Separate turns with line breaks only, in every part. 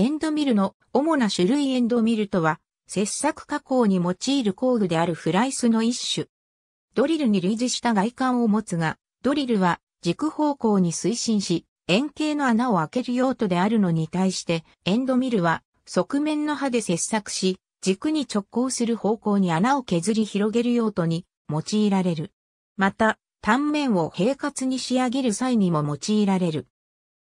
エンドミルの主な種類エンドミルとは、切削加工に用いる工具であるフライスの一種。ドリルに類似した外観を持つが、ドリルは軸方向に推進し、円形の穴を開ける用途であるのに対して、エンドミルは側面の刃で切削し、軸に直行する方向に穴を削り広げる用途に用いられる。また、端面を平滑に仕上げる際にも用いられる。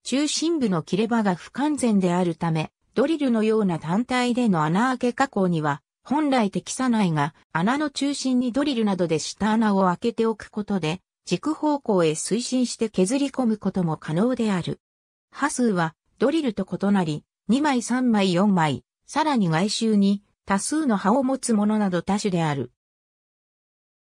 中心部の切れ場が不完全であるため、ドリルのような単体での穴開け加工には、本来適さないが、穴の中心にドリルなどで下穴を開けておくことで、軸方向へ推進して削り込むことも可能である。波数は、ドリルと異なり、2枚3枚4枚、さらに外周に多数の刃を持つものなど多種である。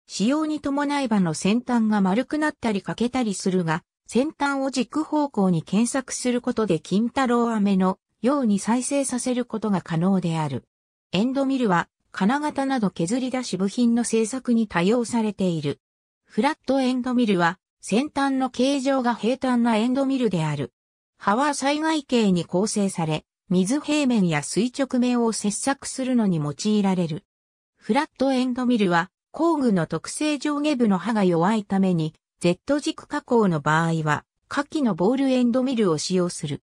使用に伴い刃の先端が丸くなったり欠けたりするが、先端を軸方向に検索することで金太郎飴のように再生させることが可能である。エンドミルは金型など削り出し部品の製作に多用されている。フラットエンドミルは先端の形状が平坦なエンドミルである。刃は災害形に構成され、水平面や垂直面を切削するのに用いられる。フラットエンドミルは工具の特性上下部の刃が弱いために Z 軸加工の場合は、下記のボールエンドミルを使用する。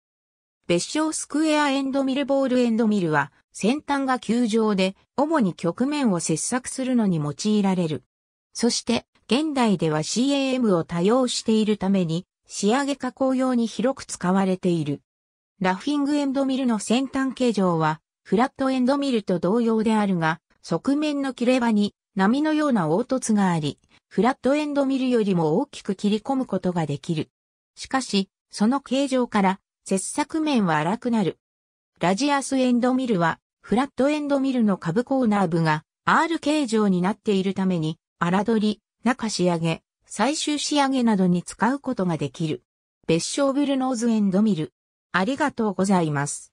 別称スクエアエンドミルボールエンドミルは、先端が球状で、主に局面を切削するのに用いられる。そして、現代では CAM を多用しているために、仕上げ加工用に広く使われている。ラフィングエンドミルの先端形状は、フラットエンドミルと同様であるが、側面の切れ場に波のような凹凸があり、フラットエンドミルよりも大きく切り込むことができる。しかし、その形状から、切削面は荒くなる。ラジアスエンドミルは、フラットエンドミルの下部コーナー部が R 形状になっているために、荒取り、中仕上げ、最終仕上げなどに使うことができる。別称ブルノーズエンドミル。ありがとうございます。